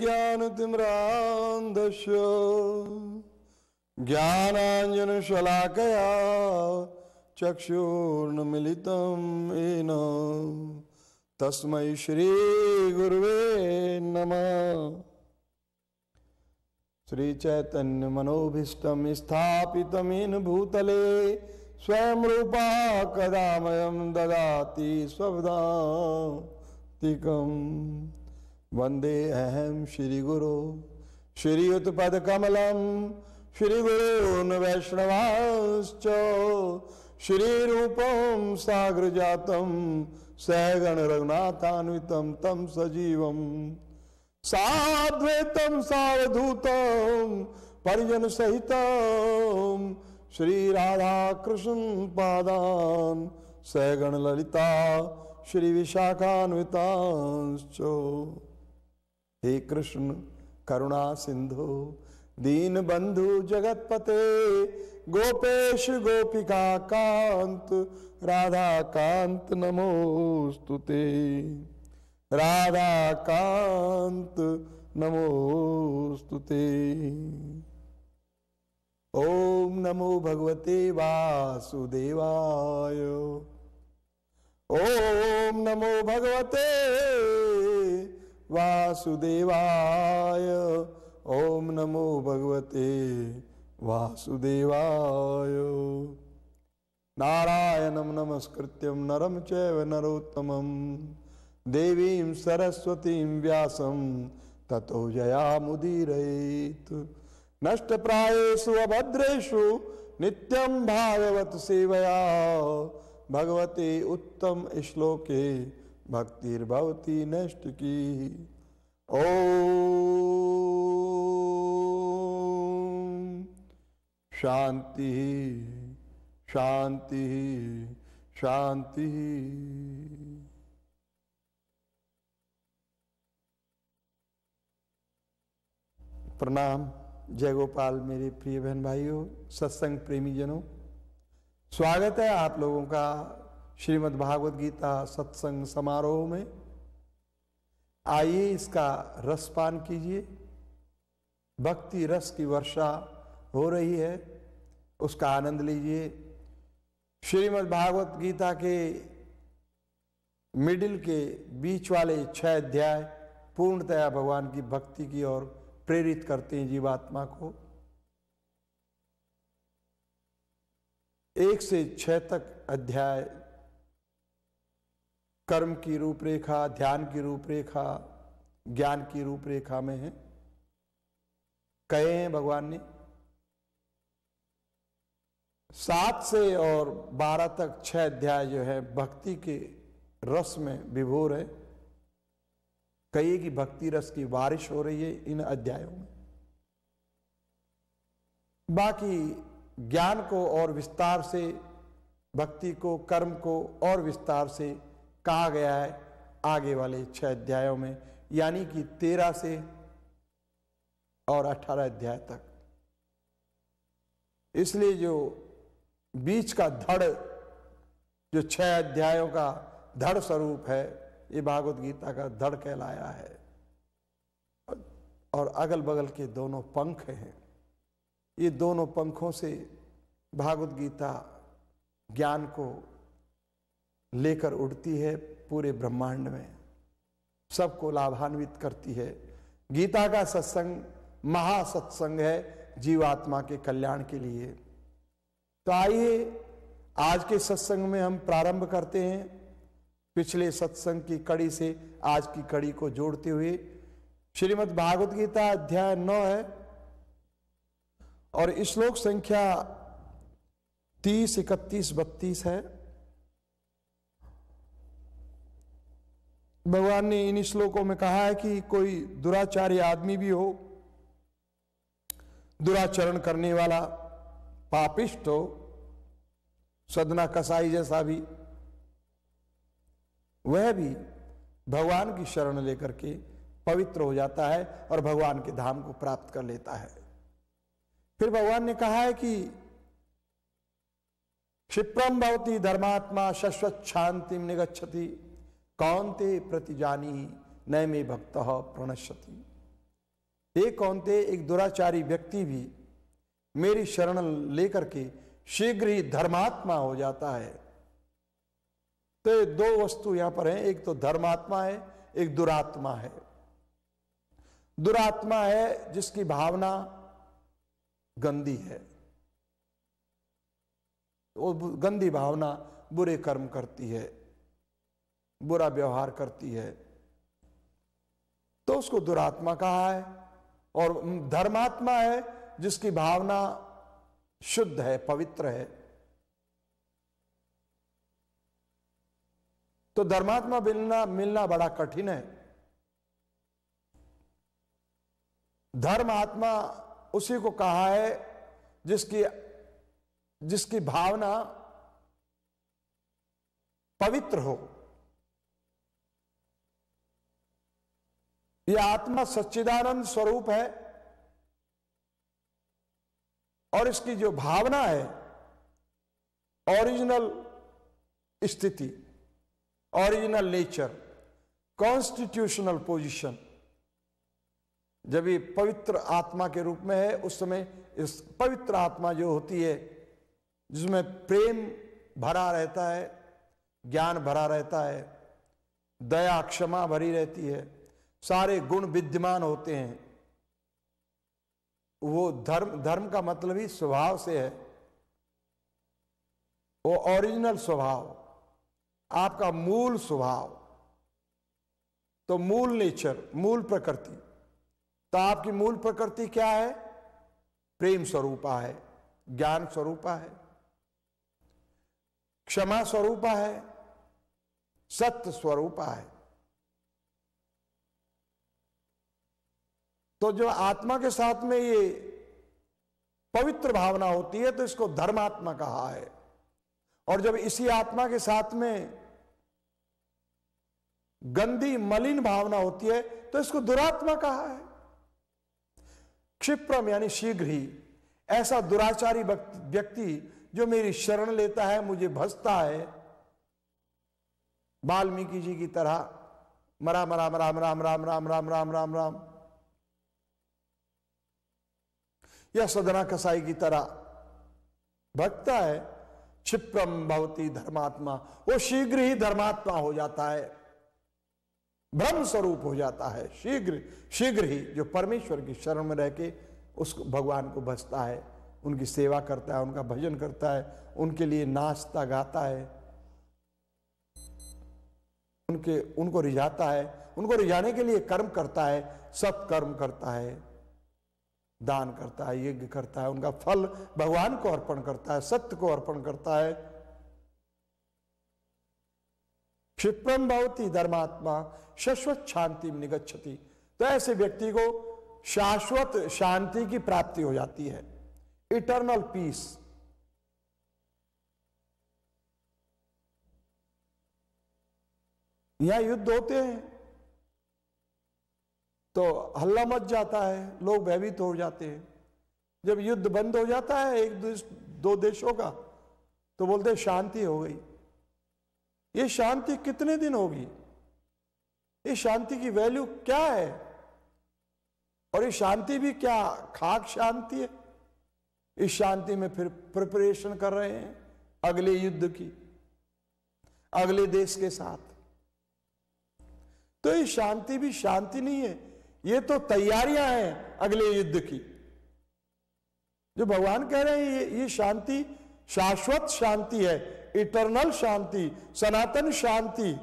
ज्ञानतिम्रान्धस्य ज्ञानाञ्जनशलाकया चक्षुर्नमिलितं येन तस्मै श्रीगुरुवे नमः श्रीचैतन्य मनोभीष्ट स्थापित भूतले स्वयं रूपा कदा ददाति स्वदातिक वंदे अहम श्रीगुरो श्री श्रीगुरून वैष्णवाश्च श्रीरूपं साग्रजातं सहगणरघुनाथान्वितं तं सजीवम् साध्वेतम सावधूतम परिजन सहित श्री राधा कृष्ण पादान सहगण ललिता श्री विशाखान्वितांश्चो हे कृष्ण करुणा सिंधु दीन बंधु जगतपते गोपेश गोपिका कांत राधा कांत नमोस्तुते राधा कांत नमोस्तुते ओम नमो भगवते वासुदेवाय ओम नमो भगवते वासुदेवाय ओम नमो भगवते वासुदेवाय नारायणं नमस्कृत्यं नरं चैव नरोत्तमम् देवी देवीं तथो जया मुदीर नष्ट नष्टप्रायेषु अभद्रेशु नित्यं भागवत सेवया भगवती उत्तम श्लोके भक्तिर्भवती नष्ट की ओ शांति शांति शांति प्रणाम जय गोपाल मेरे प्रिय बहन भाइयों सत्संग प्रेमी जनों स्वागत है आप लोगों का श्रीमद् भागवत गीता सत्संग समारोह में आइए इसका रस पान कीजिए भक्ति रस की वर्षा हो रही है उसका आनंद लीजिए श्रीमद् भागवत गीता के मिडिल के बीच वाले छह अध्याय पूर्णतया भगवान की भक्ति की ओर प्रेरित करते हैं जीवात्मा को एक से छह तक अध्याय कर्म की रूपरेखा ध्यान की रूपरेखा ज्ञान की रूपरेखा में है कहे हैं भगवान ने सात से और बारह तक छह अध्याय जो है भक्ति के रस में विभोर है कहिए कि भक्ति रस की बारिश हो रही है इन अध्यायों में बाकी ज्ञान को और विस्तार से भक्ति को कर्म को और विस्तार से कहा गया है आगे वाले छह अध्यायों में यानी कि तेरह से और अठारह अध्याय तक इसलिए जो बीच का धड़ जो छह अध्यायों का धड़ स्वरूप है ये भागवत गीता का धड़ कहलाया है और अगल बगल के दोनों पंख हैं ये दोनों पंखों से भागवत गीता ज्ञान को लेकर उड़ती है पूरे ब्रह्मांड में सबको लाभान्वित करती है गीता का सत्संग महासत्संग है जीवात्मा के कल्याण के लिए तो आइए आज के सत्संग में हम प्रारंभ करते हैं पिछले सत्संग की कड़ी से आज की कड़ी को जोड़ते हुए श्रीमद् भागवत गीता अध्याय नौ है और श्लोक संख्या तीस इकतीस बत्तीस है भगवान ने इन श्लोकों में कहा है कि कोई दुराचारी आदमी भी हो दुराचरण करने वाला पापिष्ट हो सदना कसाई जैसा भी वह भी भगवान की शरण लेकर के पवित्र हो जाता है और भगवान के धाम को प्राप्त कर लेता है फिर भगवान ने कहा है कि क्षिप्रम भवती धर्मात्मा शश्वत शांति निगछति कौन ते प्रतिजानी नय में भक्त प्रणश्यति ये कौनते एक दुराचारी व्यक्ति भी मेरी शरण लेकर के शीघ्र ही धर्मात्मा हो जाता है तो ये दो वस्तु यहां पर है एक तो धर्मात्मा है एक दुरात्मा है दुरात्मा है जिसकी भावना गंदी है वो गंदी भावना बुरे कर्म करती है बुरा व्यवहार करती है तो उसको दुरात्मा कहा है और धर्मात्मा है जिसकी भावना शुद्ध है पवित्र है तो धर्मात्मा मिलना मिलना बड़ा कठिन है धर्म आत्मा उसी को कहा है जिसकी जिसकी भावना पवित्र हो यह आत्मा सच्चिदानंद स्वरूप है और इसकी जो भावना है ओरिजिनल स्थिति ओरिजिनल नेचर कॉन्स्टिट्यूशनल पोजिशन जब ये पवित्र आत्मा के रूप में है उस समय इस पवित्र आत्मा जो होती है जिसमें प्रेम भरा रहता है ज्ञान भरा रहता है दया क्षमा भरी रहती है सारे गुण विद्यमान होते हैं वो धर्म धर्म का मतलब ही स्वभाव से है वो ओरिजिनल स्वभाव आपका मूल स्वभाव तो मूल नेचर मूल प्रकृति तो आपकी मूल प्रकृति क्या है प्रेम स्वरूपा है ज्ञान स्वरूपा है क्षमा स्वरूपा है सत्य स्वरूपा है तो जो आत्मा के साथ में ये पवित्र भावना होती है तो इसको धर्मात्मा कहा है और जब इसी आत्मा के साथ में गंदी मलिन भावना होती है तो इसको दुरात्मा कहा है क्षिप्रम यानी शीघ्र ही ऐसा दुराचारी व्यक्ति जो मेरी शरण लेता है मुझे भसता है वाल्मीकि जी की तरह मरा राम राम राम राम राम राम राम राम राम या सदना कसाई की तरह भगता है क्षिप्रम भवती धर्मात्मा वो शीघ्र ही धर्मात्मा हो जाता है ब्रह्म स्वरूप हो जाता है शीघ्र शीघ्र ही जो परमेश्वर की शरण में रह के उस भगवान को भजता है उनकी सेवा करता है उनका भजन करता है उनके लिए नाचता गाता है उनके उनको रिझाता है उनको रिझाने के लिए कर्म करता है सत्कर्म करता है दान करता है यज्ञ करता है उनका फल भगवान को अर्पण करता है सत्य को अर्पण करता है क्षिप्रम भवती धर्मात्मा शश्वत शांति में निगच्छति तो ऐसे व्यक्ति को शाश्वत शांति की प्राप्ति हो जाती है इटर्नल पीस यहां युद्ध होते हैं तो हल्ला मच जाता है लोग भयभीत हो जाते हैं जब युद्ध बंद हो जाता है एक देश दो देशों का तो बोलते शांति हो गई ये शांति कितने दिन होगी ये शांति की वैल्यू क्या है और ये शांति भी क्या खाक शांति है इस शांति में फिर प्रिपरेशन कर रहे हैं अगले युद्ध की अगले देश के साथ तो ये शांति भी शांति नहीं है ये तो तैयारियां हैं अगले युद्ध की जो भगवान कह रहे हैं ये ये शांति शाश्वत शांति है इटरनल शांति सनातन शांति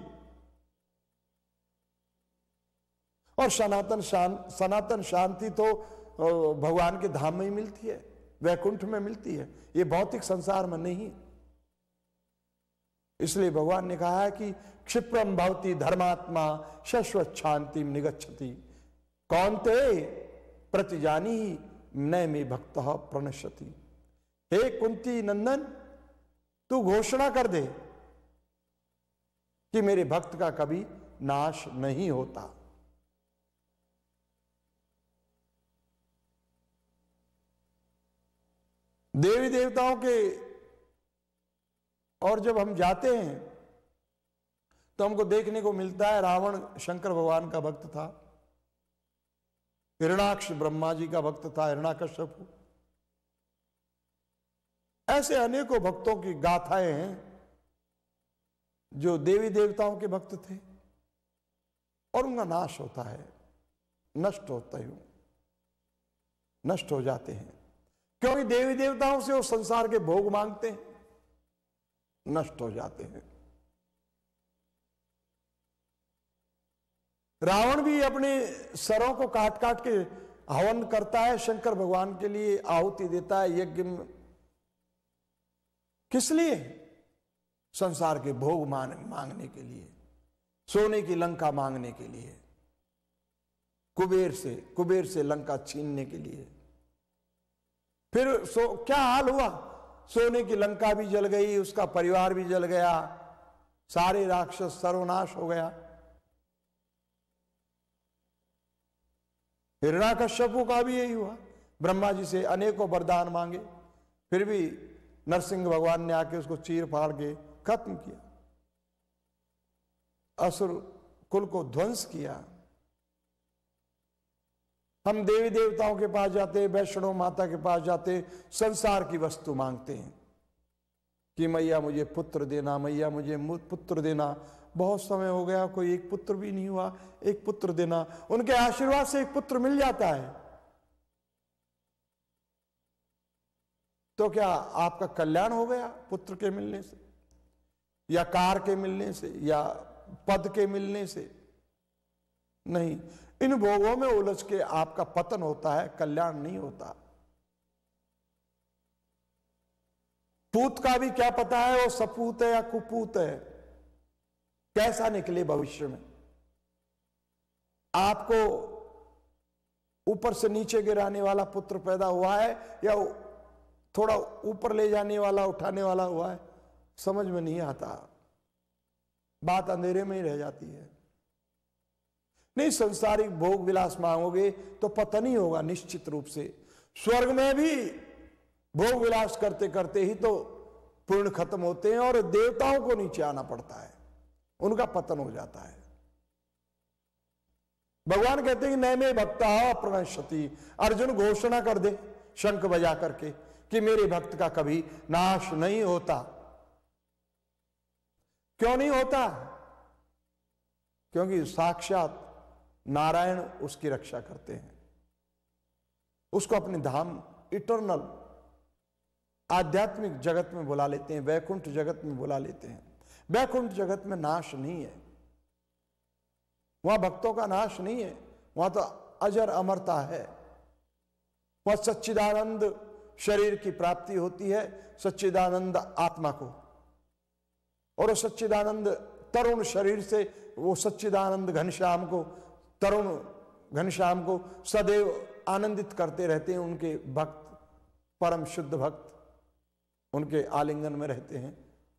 और सनातन शान सनातन शांति तो भगवान के धाम में ही मिलती है वैकुंठ में मिलती है ये भौतिक संसार में नहीं इसलिए भगवान ने कहा है कि क्षिप्रम भवती धर्मात्मा शश्वत शांति निगच्छती कौनते प्रतिजानी न मे भक्त प्रणश्यति हे कुंती नंदन तू घोषणा कर दे कि मेरे भक्त का कभी नाश नहीं होता देवी देवताओं के और जब हम जाते हैं तो हमको देखने को मिलता है रावण शंकर भगवान का भक्त था हिरणाक्ष ब्रह्मा जी का भक्त था हिरणाकश्यप ऐसे अनेकों भक्तों की गाथाएं हैं जो देवी देवताओं के भक्त थे और उनका नाश होता है नष्ट होता है नष्ट हो जाते हैं क्योंकि देवी देवताओं से वो संसार के भोग मांगते हैं नष्ट हो जाते हैं रावण भी अपने सरों को काट काट के हवन करता है शंकर भगवान के लिए आहुति देता है यज्ञ में किस लिए संसार के भोग मान, मांगने के लिए सोने की लंका मांगने के लिए कुबेर से कुबेर से लंका छीनने के लिए फिर सो क्या हाल हुआ सोने की लंका भी जल गई उसका परिवार भी जल गया सारे राक्षस सर्वनाश हो गया हिरणाकश्यपु का भी यही हुआ ब्रह्मा जी से अनेकों वरदान मांगे फिर भी नरसिंह भगवान ने आके उसको चीर फाड़ के खत्म किया असुर कुल को ध्वंस किया हम देवी देवताओं के पास जाते वैष्णो माता के पास जाते संसार की वस्तु मांगते हैं कि मैया मुझे पुत्र देना मैया मुझे पुत्र देना बहुत समय हो गया कोई एक पुत्र भी नहीं हुआ एक पुत्र देना उनके आशीर्वाद से एक पुत्र मिल जाता है तो क्या आपका कल्याण हो गया पुत्र के मिलने से या कार के मिलने से या पद के मिलने से नहीं इन भोगों में उलझ के आपका पतन होता है कल्याण नहीं होता पूत का भी क्या पता है वो सपूत है या कुपूत है कैसा निकले भविष्य में आपको ऊपर से नीचे गिराने वाला पुत्र पैदा हुआ है या थोड़ा ऊपर ले जाने वाला उठाने वाला हुआ है समझ में नहीं आता बात अंधेरे में ही रह जाती है नहीं संसारिक भोग विलास मांगोगे तो पता नहीं होगा निश्चित रूप से स्वर्ग में भी भोग विलास करते करते ही तो पूर्ण खत्म होते हैं और देवताओं को नीचे आना पड़ता है उनका पतन हो जाता है भगवान कहते हैं कि नैमे भक्ता अर्जुन घोषणा कर दे शंख बजा करके कि मेरे भक्त का कभी नाश नहीं होता क्यों नहीं होता क्योंकि साक्षात नारायण उसकी रक्षा करते हैं उसको अपने धाम इटर्नल आध्यात्मिक जगत में बुला लेते हैं वैकुंठ जगत में बुला लेते हैं वैकुंठ जगत में नाश नहीं है वहां भक्तों का नाश नहीं है वहां तो अजर अमरता है वह सच्चिदानंद शरीर की प्राप्ति होती है सच्चिदानंद आत्मा को और वो सच्चिदानंद तरुण शरीर से वो सच्चिदानंद घनश्याम को तरुण घनश्याम को सदैव आनंदित करते रहते हैं उनके भक्त परम शुद्ध भक्त उनके आलिंगन में रहते हैं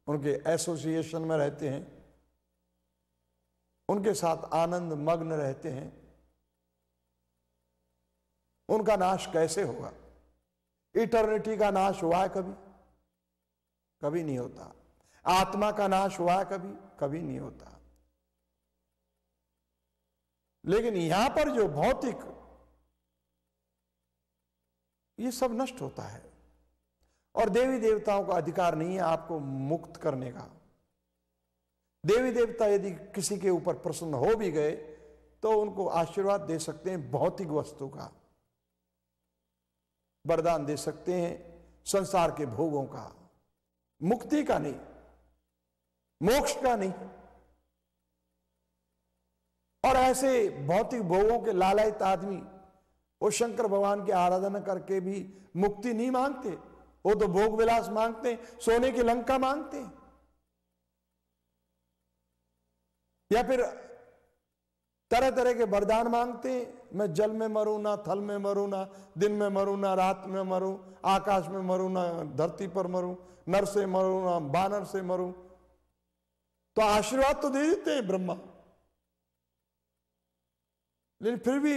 उनके एसोसिएशन में रहते हैं उनके साथ आनंद मग्न रहते हैं उनका नाश कैसे होगा इटर्निटी का नाश हुआ है कभी कभी नहीं होता आत्मा का नाश हुआ है कभी कभी नहीं होता लेकिन यहां पर जो भौतिक ये सब नष्ट होता है और देवी देवताओं का अधिकार नहीं है आपको मुक्त करने का देवी देवता यदि किसी के ऊपर प्रसन्न हो भी गए तो उनको आशीर्वाद दे सकते हैं भौतिक वस्तु का वरदान दे सकते हैं संसार के भोगों का मुक्ति का नहीं मोक्ष का नहीं और ऐसे भौतिक भोगों के लालयित आदमी वो शंकर भगवान की आराधना करके भी मुक्ति नहीं मांगते वो तो भोग विलास मांगते हैं सोने की लंका मांगते हैं या फिर तरह तरह के वरदान मांगते हैं मैं जल में मरू ना थल में मरू ना दिन में मरू ना रात में मरू आकाश में मरू ना धरती पर मरू नर से मरू ना बानर से मरू तो आशीर्वाद तो दे देते हैं ब्रह्मा लेकिन फिर भी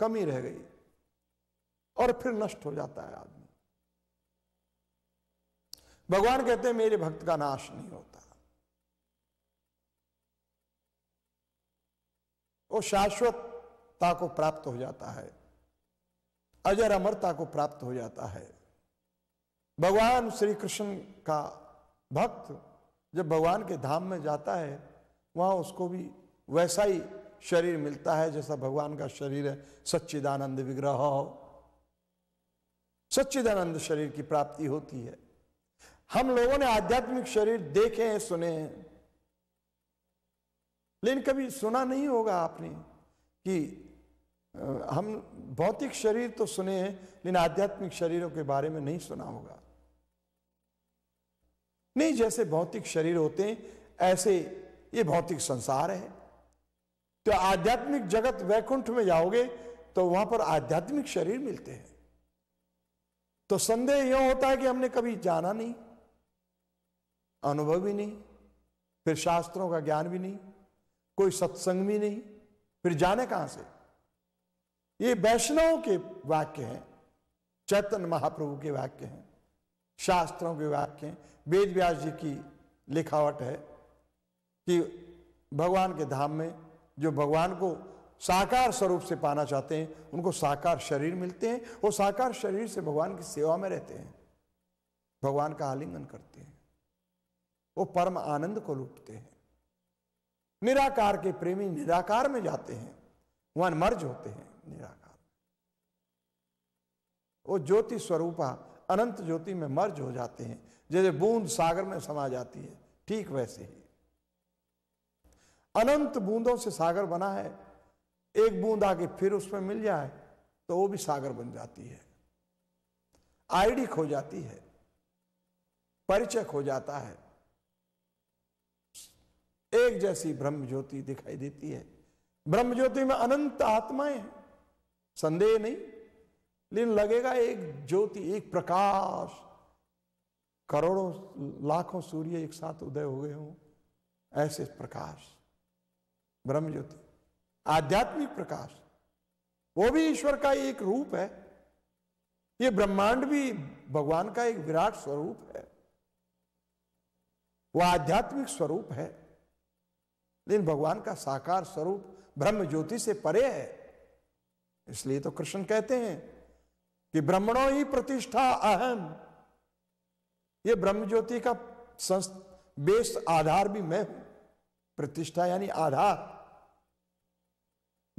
कमी रह गई और फिर नष्ट हो जाता है आदमी भगवान कहते हैं मेरे भक्त का नाश नहीं होता वो शाश्वतता को प्राप्त हो जाता है अजर अमरता को प्राप्त हो जाता है भगवान श्री कृष्ण का भक्त जब भगवान के धाम में जाता है वहां उसको भी वैसा ही शरीर मिलता है जैसा भगवान का शरीर है सच्चिदानंद विग्रह सच्चिदानंद शरीर की प्राप्ति होती है हम लोगों ने आध्यात्मिक शरीर देखे हैं सुने हैं लेकिन कभी सुना नहीं होगा आपने कि हम भौतिक शरीर तो सुने हैं लेकिन आध्यात्मिक शरीरों के बारे में नहीं सुना होगा नहीं जैसे भौतिक शरीर होते हैं ऐसे ये भौतिक संसार है तो आध्यात्मिक जगत वैकुंठ में जाओगे तो वहां पर आध्यात्मिक शरीर मिलते हैं तो संदेह यह होता है कि हमने कभी जाना नहीं अनुभव भी नहीं फिर शास्त्रों का ज्ञान भी नहीं कोई सत्संग भी नहीं फिर जाने कहां से ये वैष्णव के वाक्य हैं चैतन्य महाप्रभु के वाक्य हैं शास्त्रों के वाक्य हैं वेद व्यास जी की लिखावट है कि भगवान के धाम में जो भगवान को साकार स्वरूप से पाना चाहते हैं उनको साकार शरीर मिलते हैं वो साकार शरीर से भगवान की सेवा में रहते हैं भगवान का आलिंगन करते हैं वो परम आनंद को लूटते हैं निराकार के प्रेमी निराकार में जाते हैं वह मर्ज होते हैं निराकार वो ज्योति स्वरूपा अनंत ज्योति में मर्ज हो जाते हैं जैसे बूंद सागर में समा जाती है ठीक वैसे ही अनंत बूंदों से सागर बना है एक बूंद आके फिर उसमें मिल जाए तो वो भी सागर बन जाती है आईडी खो जाती है परिचय खो जाता है एक जैसी ब्रह्म ज्योति दिखाई देती है ब्रह्म ज्योति में अनंत आत्माएं हैं संदेह नहीं लेकिन लगेगा एक ज्योति एक प्रकाश करोड़ों लाखों सूर्य एक साथ उदय हो गए हों ऐसे प्रकाश ब्रह्म ज्योति आध्यात्मिक प्रकाश वो भी ईश्वर का एक रूप है ये ब्रह्मांड भी भगवान का एक विराट स्वरूप है वो आध्यात्मिक स्वरूप है लेकिन भगवान का साकार स्वरूप ब्रह्म ज्योति से परे है इसलिए तो कृष्ण कहते हैं कि ब्रह्मणों ही प्रतिष्ठा अहम ये ब्रह्म ज्योति का बेस आधार भी मैं हूं प्रतिष्ठा यानी आधार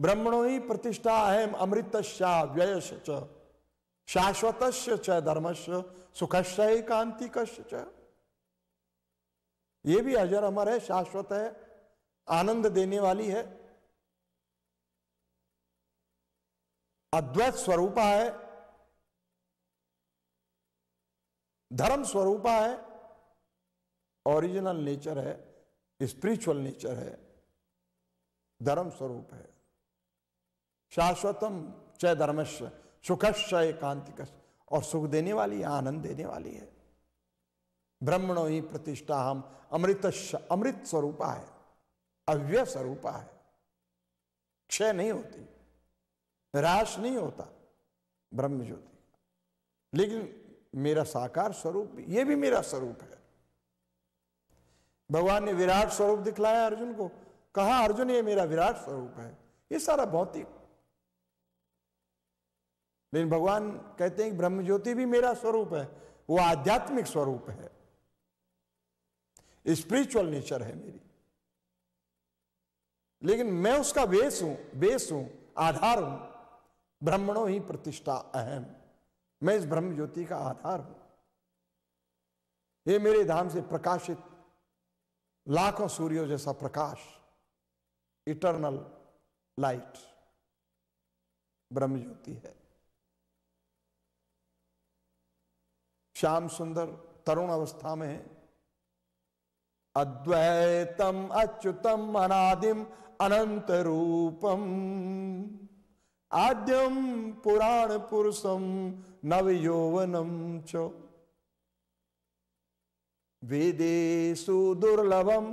ब्रह्मणों ही प्रतिष्ठा अहम अमृत व्यय च शाश्वत च ही कांति कश्य ये भी अजर अमर है शाश्वत है आनंद देने वाली है अद्वैत स्वरूपा है धर्म स्वरूपा है ओरिजिनल नेचर है स्पिरिचुअल नेचर है धर्म स्वरूप है शाश्वतम चय धर्मश सुखश्च एकांतिक और सुख देने वाली आनंद देने वाली है ब्रह्मणो ही प्रतिष्ठा हम अमृत अमृत स्वरूपा है अव्यय स्वरूपा है क्षय नहीं होती राश नहीं होता ब्रह्म ज्योति लेकिन मेरा साकार स्वरूप ये भी मेरा स्वरूप है भगवान ने विराट स्वरूप दिखलाया अर्जुन को कहा अर्जुन ये मेरा विराट स्वरूप है ये सारा भौतिक लेकिन भगवान कहते हैं कि ब्रह्म ज्योति भी मेरा स्वरूप है वो आध्यात्मिक स्वरूप है स्पिरिचुअल नेचर है मेरी लेकिन मैं उसका वेश हूं वेश हूं आधार हूं ब्राह्मणों ही प्रतिष्ठा अहम मैं इस ब्रह्म ज्योति का आधार हूं ये मेरे धाम से प्रकाशित लाखों सूर्यों जैसा प्रकाश इटरनल लाइट ब्रह्म ज्योति है श्याम सुंदर तरुण अवस्था में है अद्वैतम अच्युतम अनादिम अनंत रूपम आद्यम पुराण पुरुषम नव यौवनम च वेदेशु दुर्लभम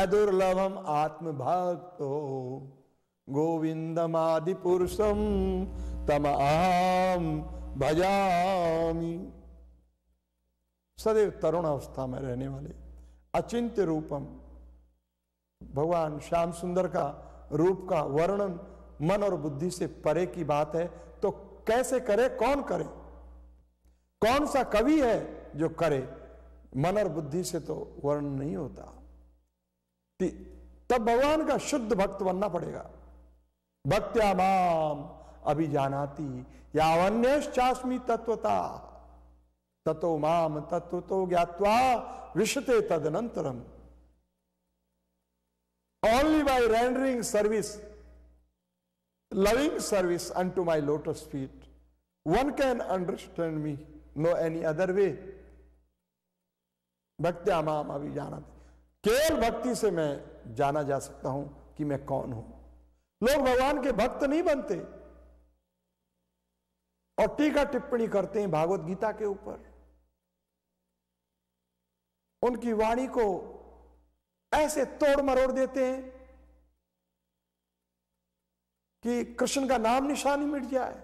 अदुर्लभम आत्मभक्तो गोविंदमादि पुरुषम तम आम भजामी सदैव तरुण अवस्था में रहने वाले अचिंत्य रूपम भगवान श्याम सुंदर का रूप का वर्णन मन और बुद्धि से परे की बात है तो कैसे करे कौन करे कौन सा कवि है जो करे मन और बुद्धि से तो वर्णन नहीं होता तब भगवान का शुद्ध भक्त बनना पड़ेगा भक्त्या माम अभिजानाती या अन्य चाश्मी तत्वता ततो माम तत्व तो ज्ञातवा विषते तदनंतरम by rendering service loving service unto my lotus feet one can understand me no any other way भक्त्या माम अभी जाना केवल भक्ति से मैं जाना जा सकता हूं कि मैं कौन हूं लोग भगवान के भक्त नहीं बनते और टीका टिप्पणी करते हैं भागवत गीता के ऊपर उनकी वाणी को ऐसे तोड़ मरोड़ देते हैं कि कृष्ण का नाम निशान ही मिट जाए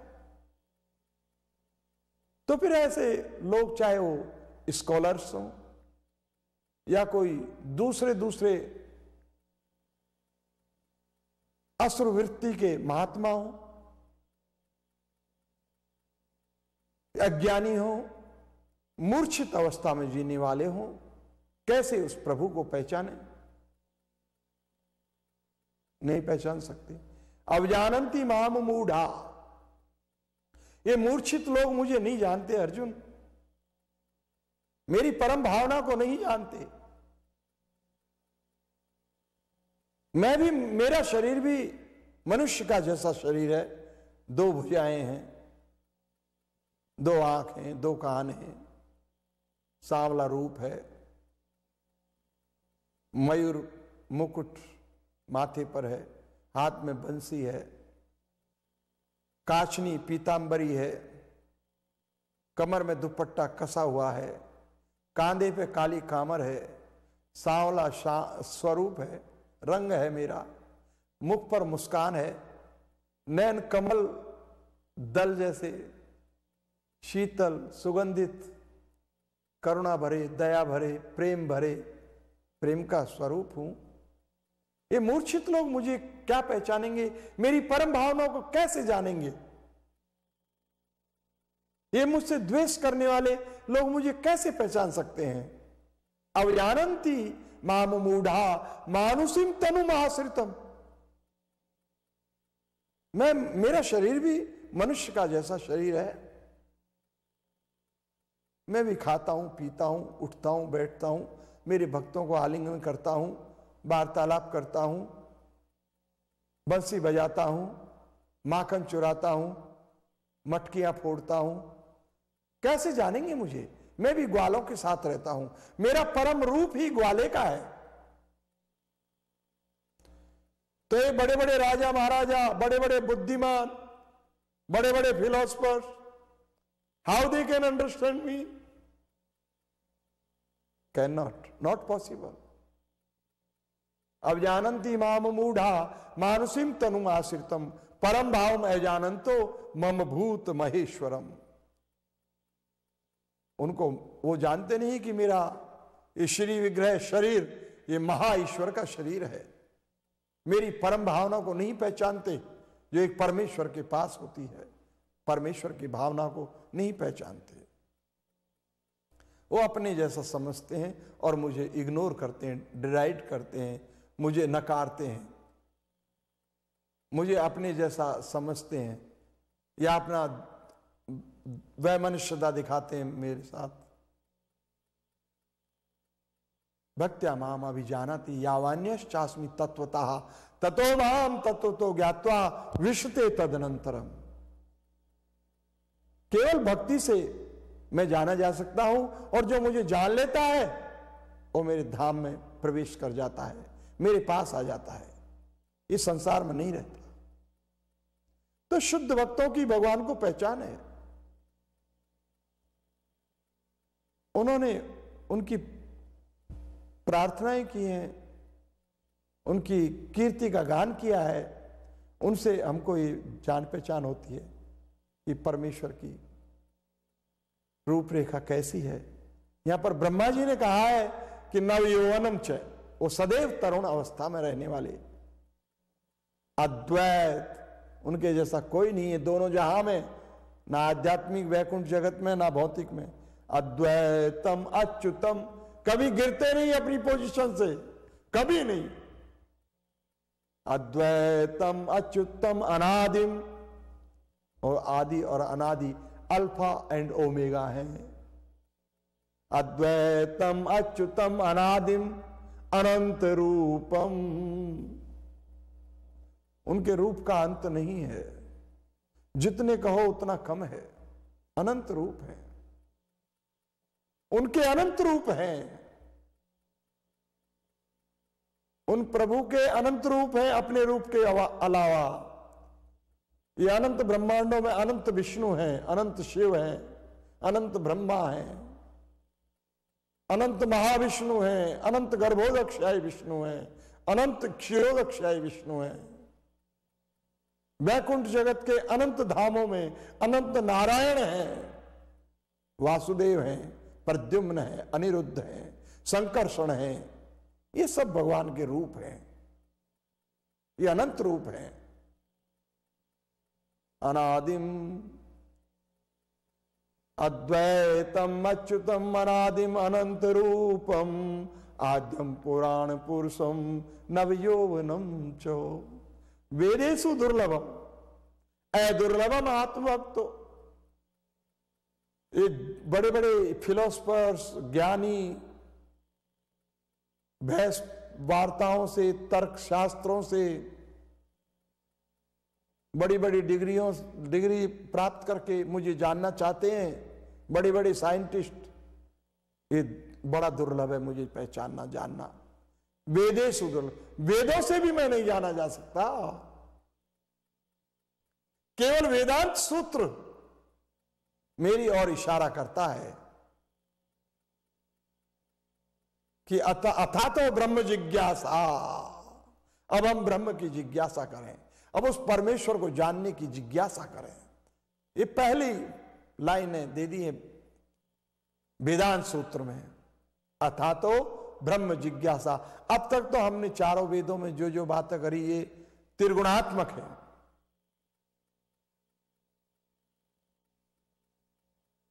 तो फिर ऐसे लोग चाहे वो स्कॉलर्स हों या कोई दूसरे दूसरे अश्रुवृत्ति के महात्मा हो अज्ञानी हो मूर्छित अवस्था में जीने वाले हों कैसे उस प्रभु को पहचाने नहीं पहचान सकते अवजानंती माम मूढ़ा ये मूर्छित लोग मुझे नहीं जानते अर्जुन मेरी परम भावना को नहीं जानते मैं भी मेरा शरीर भी मनुष्य का जैसा शरीर है दो भुजाएं हैं दो आंख हैं दो कान हैं सांवला रूप है मयूर मुकुट माथे पर है हाथ में बंसी है काचनी पीताम्बरी है कमर में दुपट्टा कसा हुआ है कांधे पे काली कामर है सांवला स्वरूप है रंग है मेरा मुख पर मुस्कान है नैन कमल दल जैसे शीतल सुगंधित करुणा भरे दया भरे प्रेम भरे प्रेम का स्वरूप हूं ये मूर्छित लोग मुझे क्या पहचानेंगे मेरी परम भावनाओं को कैसे जानेंगे ये मुझसे द्वेष करने वाले लोग मुझे कैसे पहचान सकते हैं अवजानती माम मूढ़ा मानुसिम तनु महाश्रितम मैं मेरा शरीर भी मनुष्य का जैसा शरीर है मैं भी खाता हूं पीता हूं उठता हूं बैठता हूं मेरे भक्तों को आलिंगन करता हूं वार्तालाप करता हूं बंसी बजाता हूं माखन चुराता हूं मटकियां फोड़ता हूं कैसे जानेंगे मुझे मैं भी ग्वालों के साथ रहता हूं मेरा परम रूप ही ग्वाले का है तो ये बड़े बड़े राजा महाराजा बड़े बड़े बुद्धिमान बड़े बड़े philosopher how they can understand me not not possible अब जानती माम मूढ़ा मानसिम तनु आश्रितम परम भाव में मम भूत महेश्वरम उनको वो जानते नहीं कि मेरा ये श्री विग्रह शरीर ये महा ईश्वर का शरीर है मेरी परम भावना को नहीं पहचानते जो एक परमेश्वर के पास होती है परमेश्वर की भावना को नहीं पहचानते वो अपने जैसा समझते हैं और मुझे इग्नोर करते हैं डिराइड करते हैं मुझे नकारते हैं मुझे अपने जैसा समझते हैं या अपना वह मनुष्यता दिखाते हैं मेरे साथ भक्त्या माम अभी अभिजानती यावान्यश्चास्मी तत्वता ततो माम तत्व तो ज्ञातवा विश्वते तदनंतरम केवल भक्ति से मैं जाना जा सकता हूं और जो मुझे जान लेता है वो मेरे धाम में प्रवेश कर जाता है मेरे पास आ जाता है इस संसार में नहीं रहता तो शुद्ध भक्तों की भगवान को पहचान है उन्होंने उनकी प्रार्थनाएं की हैं उनकी कीर्ति का गान किया है उनसे हमको ये जान पहचान होती है कि परमेश्वर की रूपरेखा कैसी है यहां पर ब्रह्मा जी ने कहा है कि नव यौवनम च वो सदैव तरुण अवस्था में रहने वाले अद्वैत उनके जैसा कोई नहीं है दोनों जहां में ना आध्यात्मिक वैकुंठ जगत में ना भौतिक में अद्वैतम अच्युतम कभी गिरते नहीं अपनी पोजीशन से कभी नहीं अद्वैतम अच्युतम अनादिम और आदि और अनादि अल्फा एंड ओमेगा हैं अद्वैतम अच्युतम अनादिम अनंत रूपम उनके रूप का अंत नहीं है जितने कहो उतना कम है अनंत रूप है उनके अनंत रूप हैं उन प्रभु के अनंत रूप हैं अपने रूप के अलावा ये अनंत ब्रह्मांडों में अनंत विष्णु हैं अनंत शिव हैं अनंत ब्रह्मा हैं अनंत महाविष्णु हैं अनंत गर्भोदक्षाय विष्णु हैं अनंत क्षीरोदक्षाय विष्णु हैं वैकुंठ जगत के अनंत धामों में अनंत नारायण हैं वासुदेव हैं प्रद्युम्न है अनिरुद्ध है संकर्षण है ये सब भगवान के रूप हैं ये अनंत रूप हैं अनादिम अद्वैतम अच्युतम अनादिम अनंत रूपम आद्यम पुराण पुरुषम यौवनम चो वेदेशु दुर्लभम अदुर्लभम आत्मभक्त ये बड़े बड़े फिलोसफर्स ज्ञानी बहस वार्ताओं से तर्क शास्त्रों से बड़ी बड़ी डिग्रियों डिग्री प्राप्त करके मुझे जानना चाहते हैं बड़े बड़े साइंटिस्ट ये बड़ा दुर्लभ है मुझे पहचानना जानना वेदे सुदुर्लभ वेदों से भी मैं नहीं जाना जा सकता केवल वेदांत सूत्र मेरी और इशारा करता है कि अथा अथा तो ब्रह्म जिज्ञासा अब हम ब्रह्म की जिज्ञासा करें अब उस परमेश्वर को जानने की जिज्ञासा करें ये पहली है दे दी है वेदांत सूत्र में अथा तो ब्रह्म जिज्ञासा अब तक तो हमने चारों वेदों में जो जो बातें करी ये त्रिगुणात्मक है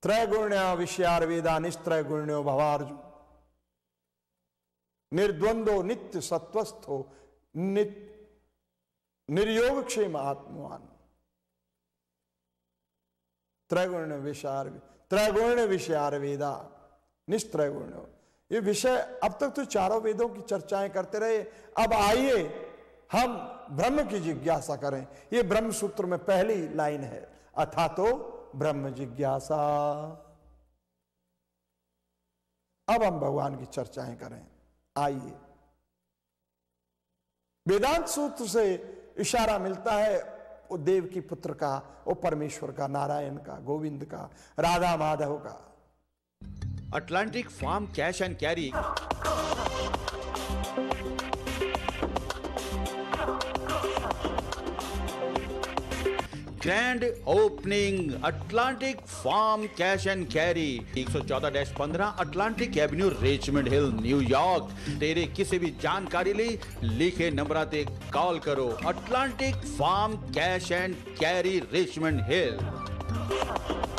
त्रैगुण्य विषयार वेदा गुण्यो भवार्जुन निर्द्वंदो नित्य सत्वस्थो नित्य निर्योग क्षेम आत्मवान त्रैगुण विषार त्रैगुण विषयार वेदा निस्त्रैगुण्य ये विषय अब तक तो चारों वेदों की चर्चाएं करते रहे अब आइए हम ब्रह्म की जिज्ञासा करें ये ब्रह्म सूत्र में पहली लाइन है अथा तो ब्रह्म जिज्ञासा अब हम भगवान की चर्चाएं करें आइए वेदांत सूत्र से इशारा मिलता है वो देव की पुत्र का वो परमेश्वर का नारायण का गोविंद का राधा माधव का Atlantic farm cash and carry grand opening Atlantic farm cash and carry 114-15 Atlantic Avenue Richmond Hill New York तेरे किसी भी जानकारी ली लिखे नंबर आते कॉल करो Atlantic farm cash and carry Richmond hill